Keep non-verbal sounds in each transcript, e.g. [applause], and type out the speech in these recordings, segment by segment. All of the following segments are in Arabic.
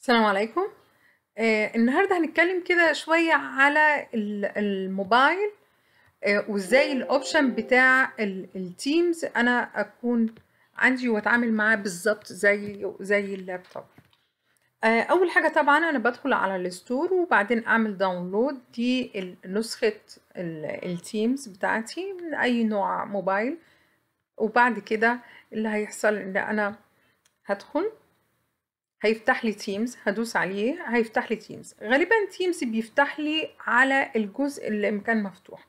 السلام عليكم آه النهارده هنتكلم كده شويه على الموبايل آه وازاي الاوبشن بتاع التيمز انا اكون عندي واتعامل معاه بالظبط زي زي اللابتوب آه اول حاجه طبعا انا بدخل على الستور وبعدين اعمل داونلود دي نسخه التيمز بتاعتي من اي نوع موبايل وبعد كده اللي هيحصل ان انا هدخل هيفتح لي تيمز هدوس عليه هيفتح لي تيمز غالبا تيمز بيفتح لي على الجزء اللي كان مفتوح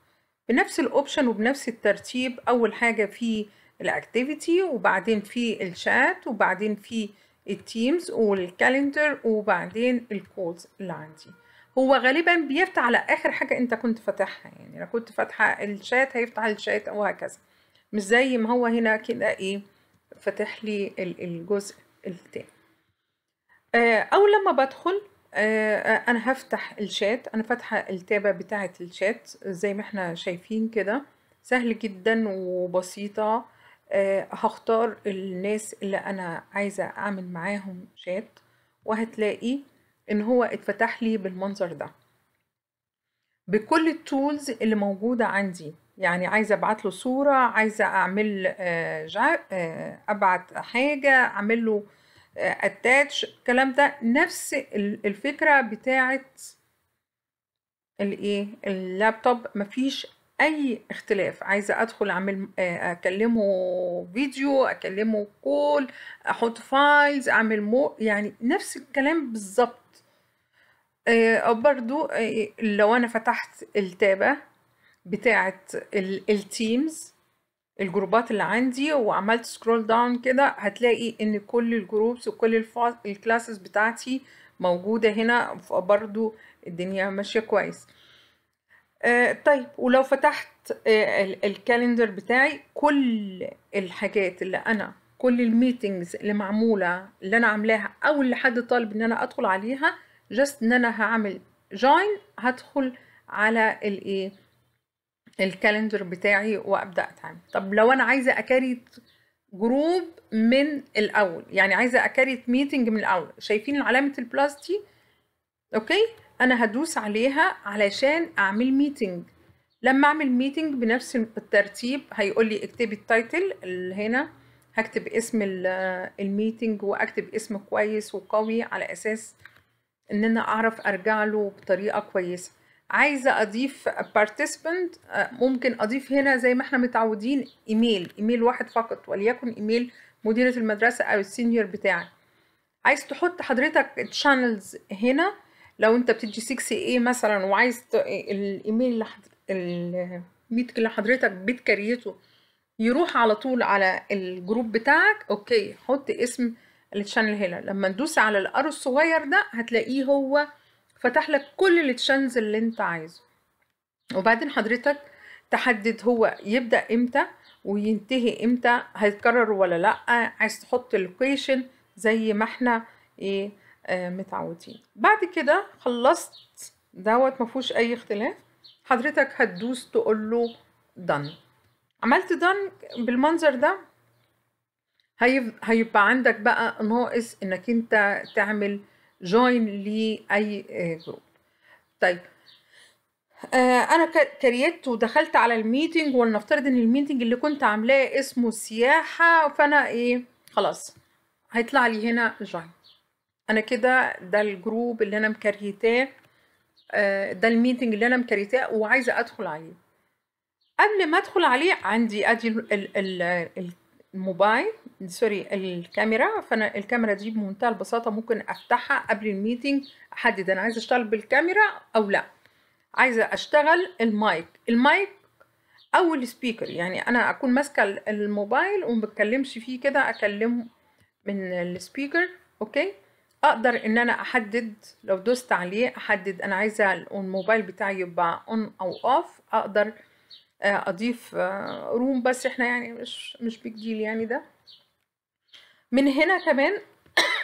بنفس الاوبشن وبنفس الترتيب اول حاجه في الاكتيفيتي وبعدين في الشات وبعدين في التيمز والكالندر وبعدين الكولز اللي عندي هو غالبا بيفتح على اخر حاجه انت كنت فاتحها يعني لو كنت فاتحه الشات هيفتح الشات وهكذا مش زي ما هو هنا كده ايه فاتح لي الجزء التاني آه، او لما بدخل آه، آه، انا هفتح الشات انا فاتحه التابه بتاعه الشات زي ما احنا شايفين كده سهل جدا وبسيطه هختار الناس اللي انا عايزه اعمل معاهم شات وهتلاقي ان هو اتفتح لي بالمنظر ده بكل التولز اللي موجوده عندي يعني عايزه ابعت له صوره عايزه اعمل ابعت حاجه اعمل له اتاتش الكلام ده نفس الفكره بتاعه الايه اللابتوب مفيش اي اختلاف عايزه ادخل اعمل آه، اكلمه فيديو اكلمه كول احط فايلز اعمل مو يعني نفس الكلام بالظبط آه، برضو آه، لو انا فتحت التابه بتاعه التيمز الجروبات اللي عندي وعملت سكرول داون كده هتلاقي ان كل الجروبس وكل الكلاسز بتاعتي موجودة هنا برضو الدنيا ماشية كويس آه طيب ولو فتحت آه الكالندر بتاعي كل الحاجات اللي انا كل الميتنجز اللي معمولة اللي انا عاملاها او اللي حد طالب ان انا ادخل عليها جست ان انا هعمل جوين هدخل على الايه الكالندر بتاعي وابدا اتعامل طب لو انا عايزه اكريت جروب من الاول يعني عايزه اكريت ميتنج من الاول شايفين علامه البلاس دي اوكي انا هدوس عليها علشان اعمل ميتنج لما اعمل ميتنج بنفس الترتيب هيقول لي اكتبي التايتل هنا هكتب اسم الميتنج واكتب اسم كويس وقوي على اساس ان انا اعرف ارجع له بطريقه كويسه عايزة أضيف بارتيسيبنت آه، ممكن أضيف هنا زي ما احنا متعودين إيميل إيميل واحد فقط وليكن إيميل مديرة المدرسة أو السينيور بتاعي عايز تحط حضرتك تشانلز هنا لو أنت بتدي 6 اي مثلا وعايز ت... الإيميل اللي حض... الميتنج اللي حضرتك بتكريته يروح على طول على الجروب بتاعك أوكي حط اسم الشانل هنا لما ندوس على الأرو الصغير ده هتلاقيه هو فتح لك كل التشانلز اللي انت عايزه وبعدين حضرتك تحدد هو يبدأ امتى وينتهي امتى هيتكرر ولا لا عايز تحط اللوكيشن زي ما احنا ايه آه، متعودين بعد كده خلصت دوت مفهوش اي اختلاف حضرتك هتدوس تقول له دن عملت دن بالمنظر ده هيبقى عندك بقى ناقص انك انت تعمل جوين لاي جروب طيب آه، انا كريت ودخلت على الميتنج ولنفترض ان الميتنج اللي كنت عاملاه اسمه سياحه فانا ايه خلاص هيطلع لي هنا جوين انا كده ده الجروب اللي انا مكريتاه آه، ده الميتنج اللي انا مكريتاه وعايزه ادخل عليه قبل ما ادخل عليه عندي ادي الموبايل سوري الكاميرا فانا الكاميرا دي بمنتهى البساطه ممكن افتحها قبل الميتنج احدد انا عايزه اشتغل بالكاميرا او لا عايزه اشتغل المايك المايك او السبيكر يعني انا اكون ماسكه الموبايل وما بتكلمش فيه كده اكلم من السبيكر اوكي اقدر ان انا احدد لو دوست عليه احدد انا عايزه الموبايل بتاعي يبقى اون او اوف اقدر آه، اضيف روم آه، بس احنا يعني مش مش بيج ديل يعني ده من هنا كمان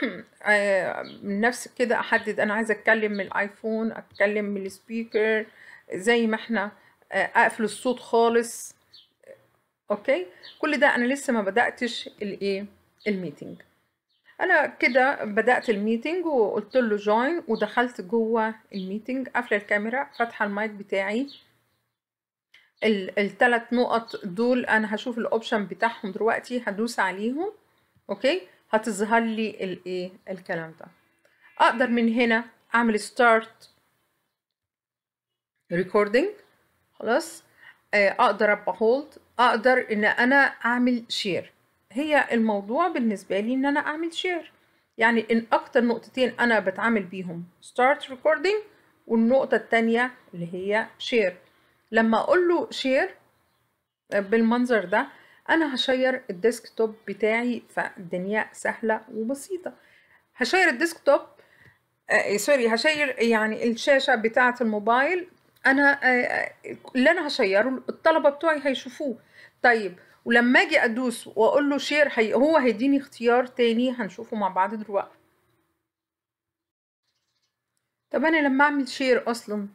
من [coughs] آه، نفس كده احدد انا عايزه اتكلم من الايفون اتكلم من السبيكر زي ما احنا آه، اقفل الصوت خالص اوكي كل ده انا لسه ما بداتش الايه الميتنج انا كده بدات الميتنج وقلت له جوين ودخلت جوه الميتنج قافله الكاميرا فاتحه المايك بتاعي الثلاث نقط دول انا هشوف الاوبشن بتاعهم دلوقتي هدوس عليهم اوكي هتظهر لي الايه الكلام ده اقدر من هنا اعمل ستارت ريكوردينج خلاص آه، اقدر ابقى هولد اقدر ان انا اعمل شير هي الموضوع بالنسبه لي ان انا اعمل شير يعني ان اكتر نقطتين انا بتعامل بيهم ستارت ريكوردينج والنقطه الثانيه اللي هي شير لما اقول له شير آه، بالمنظر ده انا هشير الديسك توب بتاعي فالدنيا سهله وبسيطه هشير الديسك توب آه سوري هشير يعني الشاشه بتاعه الموبايل انا آه،, آه اللي انا هشيره الطلبه بتوعي هيشوفوه طيب ولما اجي ادوس واقول له شير هي هو هيديني اختيار تاني هنشوفه مع بعض دلوقتي طب انا لما اعمل شير اصلا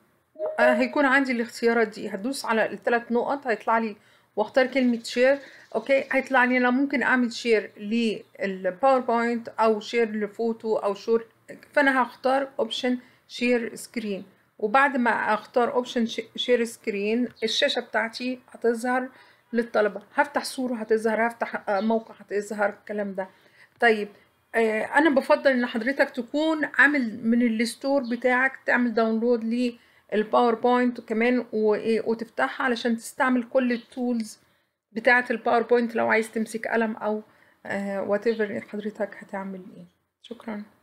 آه، هيكون عندي الاختيارات دي هدوس على الثلاث نقط هيطلع لي واختار كلمة شير اوكي هيطلع لي انا ممكن اعمل شير للباوربوينت او شير لفوتو او شور فانا هختار اوبشن شير سكرين وبعد ما اختار اوبشن شير سكرين الشاشة بتاعتي هتظهر للطلبة هفتح صورة هتظهر هفتح آه، موقع هتظهر الكلام ده طيب آه، انا بفضل ان حضرتك تكون عامل من الستور بتاعك تعمل داونلود ليه الباوربوينت كمان إيه، وتفتحها علشان تستعمل كل التولز بتاعة الباوربوينت لو عايز تمسك قلم او وات آه، ايفر حضرتك هتعمل ايه شكرا